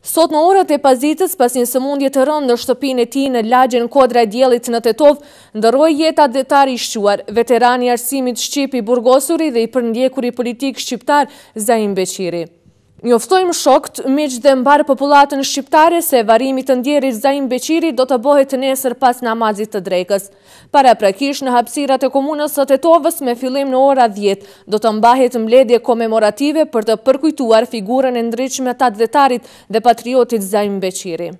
Sot në orët e pazitës, pas një sëmundje të rëndë në shtëpin e ti në lagjën kodra e djelit në Tetov, ndëroj jeta detar i shquar, veterani arsimit Shqipi Burgosuri dhe i përndjekuri politik Shqiptar Zahim Beqiri. Njoftojmë shokt, miq dhe mbarë populatën shqiptare se varimit të ndjerit Zain Beqiri do të bohet nesër pas namazit të drejkës. Para prakish në hapsirat e komunës të tetovës me fillim në ora 10, do të mbahet mledje komemorative për të përkujtuar figurën e ndryqme të atë dhe patriotit Zain Beqiri.